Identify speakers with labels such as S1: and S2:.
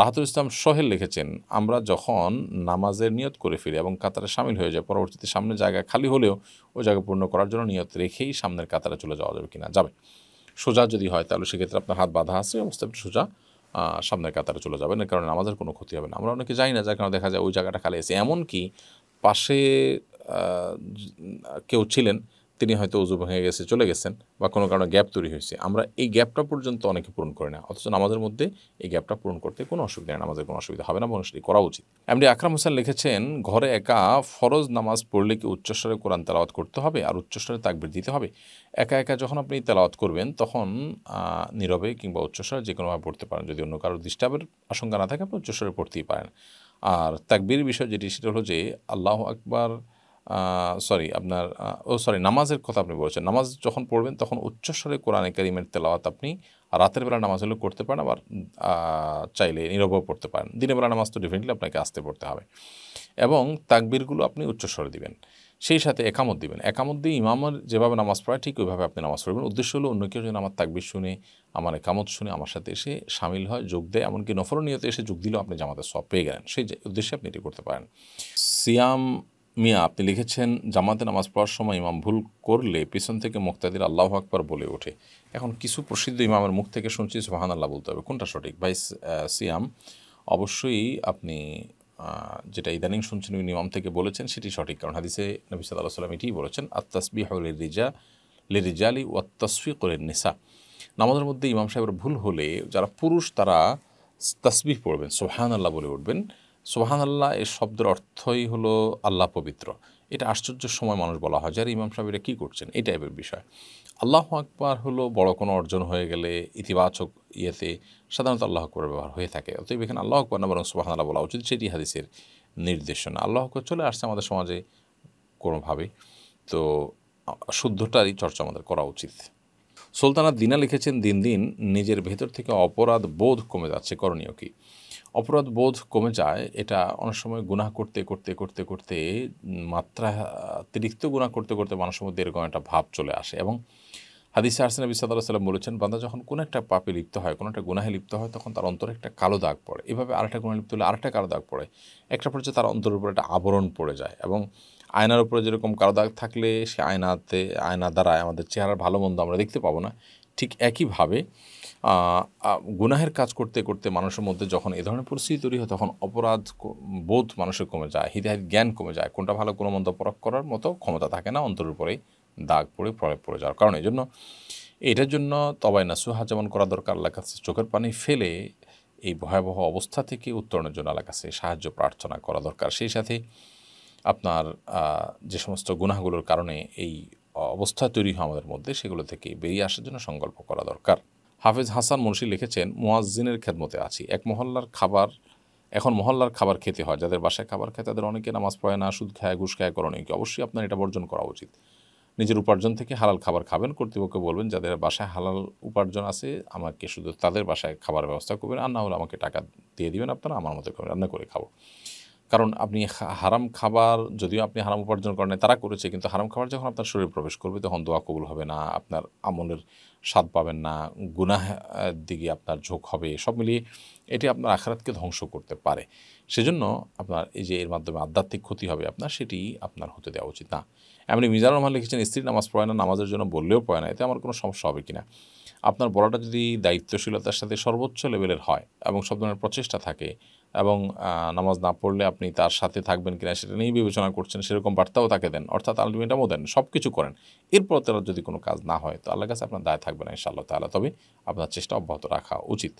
S1: রাহাতুল ইসলাম সোহেল লিখেছেন আমরা যখন নামাজের নিয়ত করে ফিরি এবং কাতারে সামিল হয়ে যায় পরবর্তীতে সামনে জায়গা খালি হলেও ওই জায়গা পূর্ণ করার জন্য নিয়ত রেখেই সামনের কাতারে চলে যাওয়া যাবে কিনা যাবে সোজা যদি হয় তাহলে সেক্ষেত্রে আপনার হাত বাঁধা আছে অবস্থা সোজা সামনের কাতারে চলে যাবেন এর কারণে নামাজের কোনো ক্ষতি হবে না আমরা অনেকে যাই না যার কারণে দেখা যায় ওই জায়গাটা খালি আছে এমনকি পাশে কেউ ছিলেন তিনি হয়তো উজু ভেঙে গেছে চলে গেছেন বা কোনো কারণে গ্যাপ তৈরি হয়েছে আমরা এই গ্যাপটা পর্যন্ত অনেকে পূরণ করি না অথচ আমাদের মধ্যে এই গ্যাপটা পূরণ করতে কোনো অসুবিধা নেই আমাদের কোনো অসুবিধা হবে না এবং সেটি করা উচিত এমনি আকরাম হোসেন লিখেছেন ঘরে একা ফরজ নামাজ পড়লে কি উচ্চস্বরে কোরআন তেলাওয়াত করতে হবে আর উচ্চস্বরে তাকবির দিতে হবে একা একা যখন আপনি তেলাওয়াত করবেন তখন নীরবে কিংবা উচ্চস্বরে যে কোনোভাবে পড়তে পারেন যদি অন্য কারোর ডিস্টার্বের আশঙ্কা না থাকে আপনি উচ্চস্বরে পড়তেই পারেন আর তাকবির বিষয় যেটি সেটা হলো যে আল্লাহ আকবার সরি আপনার ও সরি নামাজের কথা আপনি বলছেন নামাজ যখন পড়বেন তখন উচ্চস্বরে কোরআনে কারিমের তেলাওয়াত আপনি রাতের বেলা নামাজ হলেও করতে পারেন আবার চাইলে নীরবও পড়তে পারেন দিনের বেলা নামাজ তো ডেফিনেটলি আপনাকে আসতে পড়তে হবে এবং তাকবীরগুলো আপনি উচ্চস্বরে দিবেন সেই সাথে একামত দিবেন একামত দিয়ে ইমামের যেভাবে নামাজ পড়ায় ঠিক ওইভাবে আপনি নামাজ পড়বেন উদ্দেশ্য হলো অন্য কেউ যেন আমার তাকবির শুনে আমার একামত শুনে আমার সাথে এসে সামিল হয় যোগ দেয় এমনকি নফরনীয়তে এসে যোগ দিলেও আপনি জামাতে সব পেয়ে গেলেন সেই উদ্দেশ্যে আপনি এটি করতে পারেন সিয়াম মিয়া আপনি লিখেছেন জামাতে নামাজ পড়ার সময় ইমাম ভুল করলে পিছন থেকে মুক্তাদির আল্লাহ আকবর বলে ওঠে এখন কিছু প্রসিদ্ধ ইমামের মুখ থেকে শুনছি সোহান আল্লাহ বলতে হবে কোনটা সঠিক ভাই সিয়াম অবশ্যই আপনি যেটা ইদানিং শুনছেন উনি ইমাম থেকে বলেছেন সেটি সঠিক কারণ হাদিসে নবী সাল্লাহ সাল্লাম এটিই বলেছেন আত্তাসবি হলে রিজা লে রিজালি ও আত্তাসফি করে নেশা নামাজের মধ্যে ইমাম সাহেবের ভুল হলে যারা পুরুষ তারা তাসবিহ পড়বেন সোহান আল্লাহ বলে উঠবেন সোহান আল্লাহ এর শব্দের অর্থই হলো আল্লাহ পবিত্র এটা আশ্চর্য সময় মানুষ বলা হয় যারা ইমাম সাহেব এটা কী করছেন এই টাইপের বিষয় আল্লাহ আকবর হলো বড় কোনো অর্জন হয়ে গেলে ইতিবাচক ইয়েতে সাধারণত আল্লাহ আকবর ব্যবহার হয়ে থাকে অতএব এখানে আল্লাহ আকবর না বরং সোহান আল্লাহ বলা উচিত সেটি হাদিসের নির্দেশনা আল্লাহ আকবর চলে আসছে আমাদের সমাজে কোনোভাবে তো শুদ্ধটারই চর্চা আমাদের করা উচিত সুলতানা দিনা লিখেছেন দিন দিন নিজের ভেতর থেকে অপরাধ বোধ কমে যাচ্ছে করণীয় কি অপরাধ বোধ কমে যায় এটা অনেক সময় গুনাহ করতে করতে করতে করতে মাত্রা অতিরিক্ত গুণা করতে করতে মানুষের মধ্যে এরকম একটা ভাব চলে আসে এবং হাদিসা আসেন বিশ্বাদ সাল্লাম বলেছেন বান্দা যখন কোনো একটা পাপে লিপ্ত হয় কোনো একটা গুনাহে লিপ্ত হয় তখন তার অন্তরে একটা কালো দাগ পড়ে এভাবে আরেকটা গুণা লিপ্ত হলে আরেকটা কালো দাগ পড়ে একটা পর্যায়ে তার অন্তরের উপর একটা আবরণ পড়ে যায় এবং আয়নার উপরে যেরকম কালো দাগ থাকলে সে আয়নাতে আয়না দ্বারায় আমাদের চেহারার ভালো মন্দ আমরা দেখতে পাবো না ঠিক একইভাবে গুনাহের কাজ করতে করতে মানুষের মধ্যে যখন এ ধরনের পরিস্থিতি তৈরি হয় তখন অপরাধ বোধ মানুষের কমে যায় হিদাহিত জ্ঞান কমে যায় কোনটা ভালো কোনো মন্দ পরখ করার মতো ক্ষমতা থাকে না অন্তরের উপরেই দাগ পড়ে প্রয়োগ পড়ে যাওয়ার কারণ এই জন্য এটার জন্য তবাই সুহা যেমন করা দরকার আল্লাহ কাছে চোখের পানি ফেলে এই ভয়াবহ অবস্থা থেকে উত্তরণের জন্য আল্লাহ কাছে সাহায্য প্রার্থনা করা দরকার সেই সাথে আপনার যে সমস্ত গুনাহগুলোর কারণে এই অবস্থা তৈরি হয় আমাদের মধ্যে সেগুলো থেকে বেরিয়ে আসার জন্য সংকল্প করা দরকার হাফেজ হাসান মুন্সি লিখেছেন মোয়াজ্জিনের খেদমতে আছি এক মহল্লার খাবার এখন মহল্লার খাবার খেতে হয় যাদের বাসায় খাবার খায় তাদের অনেকে নামাজ পড়ে না সুদ খায় ঘুষ খায় করো কি অবশ্যই আপনার এটা বর্জন করা উচিত নিজের উপার্জন থেকে হালাল খাবার খাবেন কর্তৃপক্ষ বলবেন যাদের বাসায় হালাল উপার্জন আছে আমাকে শুধু তাদের বাসায় খাবার ব্যবস্থা করবেন আর না হলে আমাকে টাকা দিয়ে দিবেন আপনারা আমার মতো করে রান্না করে খাবো কারণ আপনি হারাম খাবার যদিও আপনি হারাম উপার্জন করেন তারা করেছে কিন্তু হারাম খাবার যখন আপনার শরীরে প্রবেশ করবে তখন দোয়া কবুল হবে না আপনার আমলের স্বাদ পাবেন না গুনাহ দিকে আপনার ঝোঁক হবে সব মিলিয়ে এটি আপনার আখারাতকে ধ্বংস করতে পারে সেজন্য আপনার এই যে এর মাধ্যমে আধ্যাত্মিক ক্ষতি হবে আপনার সেটি আপনার হতে দেওয়া উচিত না এমনি মিজানুর রহমান লিখেছেন স্ত্রী নামাজ পড়ে না নামাজের জন্য বললেও পড়ে না এতে আমার কোনো সমস্যা হবে কিনা আপনার বলাটা যদি দায়িত্বশীলতার সাথে সর্বোচ্চ লেভেলের হয় এবং সব ধরনের প্রচেষ্টা থাকে এবং নামাজ না পড়লে আপনি তার সাথে থাকবেন কিনা সেটা নিয়েই বিবেচনা করছেন সেরকম বার্তাও তাকে দেন অর্থাৎ আলটিমেটামও দেন সব কিছু করেন এরপর তারা যদি কোনো কাজ না হয় তো আল্লাহ কাছে আপনার দায় থাকবে না ইনশাআল্লাহ তাহলে তবে আপনার চেষ্টা অব্যাহত রাখা উচিত